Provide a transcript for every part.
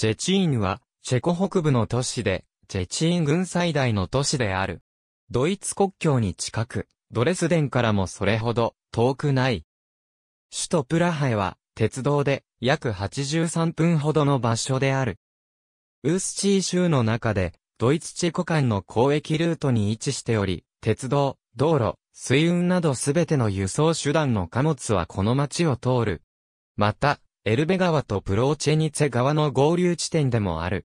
ジェチーンは、チェコ北部の都市で、ジェチーン軍最大の都市である。ドイツ国境に近く、ドレスデンからもそれほど遠くない。首都プラハへは、鉄道で約83分ほどの場所である。ウースチー州の中で、ドイツチェコ間の交易ルートに位置しており、鉄道、道路、水運などすべての輸送手段の貨物はこの町を通る。また、エルベ川とプローチェニツェ川の合流地点でもある。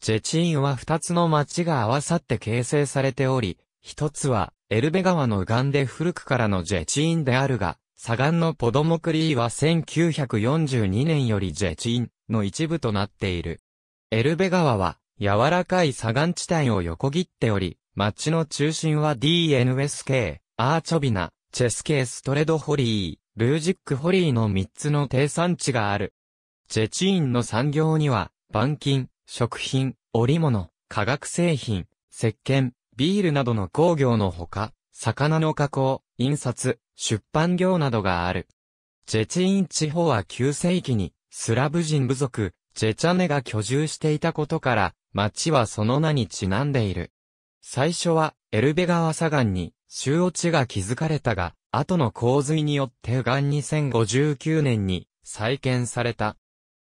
ジェチーンは二つの町が合わさって形成されており、一つは、エルベ川の岸で古くからのジェチーンであるが、左岸のポドモクリーは1942年よりジェチーンの一部となっている。エルベ川は、柔らかい左岸地帯を横切っており、町の中心は DNSK、アーチョビナ、チェスケーストレドホリー、ルージックホリーの3つの低産地がある。ジェチーンの産業には、板金、食品、織物、化学製品、石鹸、ビールなどの工業のほか、魚の加工、印刷、出版業などがある。ジェチーン地方は9世紀に、スラブ人部族、ジェチャネが居住していたことから、町はその名にちなんでいる。最初は、エルベ川左岸に、州落ちが築かれたが、後の洪水によってがん2059年に再建された。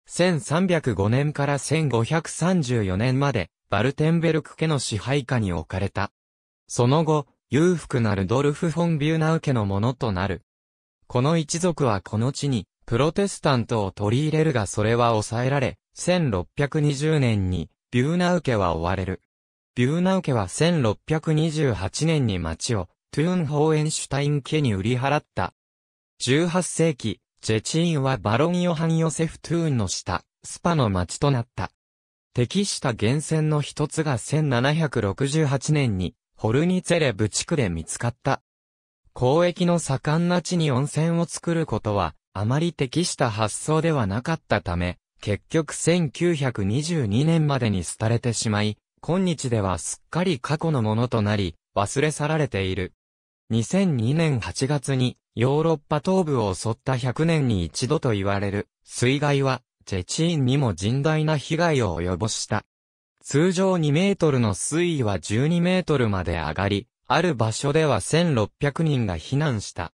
1305年から1534年まで、バルテンベルク家の支配下に置かれた。その後、裕福なルドルフ・フォン・ビューナウ家のものとなる。この一族はこの地に、プロテスタントを取り入れるがそれは抑えられ、1620年に、ビューナウ家は追われる。ビューナウ家は1628年に町をトゥーンホーエンシュタイン家に売り払った。18世紀、ジェチーンはバロン・ヨハン・ヨセフ・トゥーンの下、スパの町となった。適した源泉の一つが1768年に、ホルニツェレブ地区で見つかった。交易の盛んな地に温泉を作ることは、あまり適した発想ではなかったため、結局1922年までに廃れてしまい、今日ではすっかり過去のものとなり、忘れ去られている。2002年8月にヨーロッパ東部を襲った100年に一度と言われる水害はチェチーンにも甚大な被害を及ぼした。通常2メートルの水位は12メートルまで上がり、ある場所では1600人が避難した。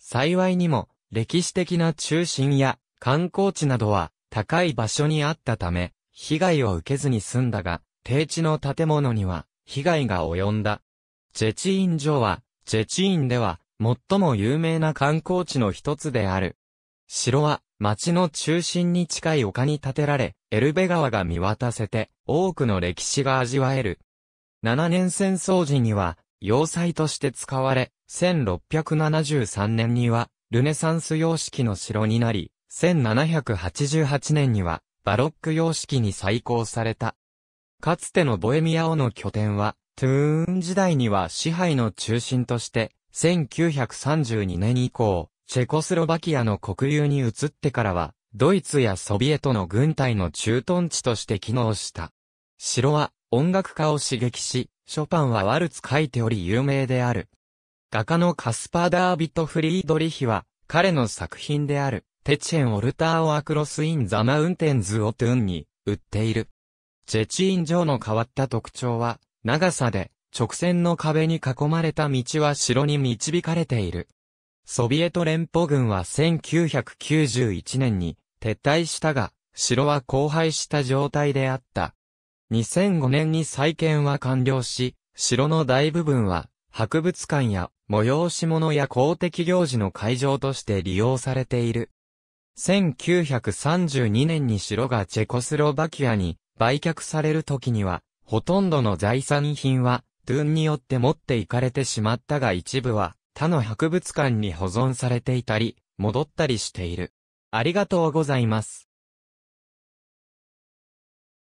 幸いにも歴史的な中心や観光地などは高い場所にあったため、被害を受けずに済んだが、低地の建物には被害が及んだ。チェチーン城はジェチーンでは、最も有名な観光地の一つである。城は、町の中心に近い丘に建てられ、エルベ川が見渡せて、多くの歴史が味わえる。7年戦争時には、要塞として使われ、1673年には、ルネサンス様式の城になり、1788年には、バロック様式に再興された。かつてのボエミアオの拠点は、トゥーン時代には支配の中心として、1932年以降、チェコスロバキアの国有に移ってからは、ドイツやソビエトの軍隊の駐屯地として機能した。城は音楽家を刺激し、ショパンはワルツ書いており有名である。画家のカスパー・ダービット・フリードリヒは、彼の作品である、テチェン・オルター・オアクロス・イン・ザ・マウンテンズ・オトゥーンに、売っている。チェチーン城の変わった特徴は、長さで直線の壁に囲まれた道は城に導かれている。ソビエト連邦軍は1991年に撤退したが、城は荒廃した状態であった。2005年に再建は完了し、城の大部分は博物館や催し物や公的行事の会場として利用されている。1932年に城がチェコスロバキアに売却される時には、ほとんどの財産品は、ドゥンによって持っていかれてしまったが一部は、他の博物館に保存されていたり、戻ったりしている。ありがとうございます。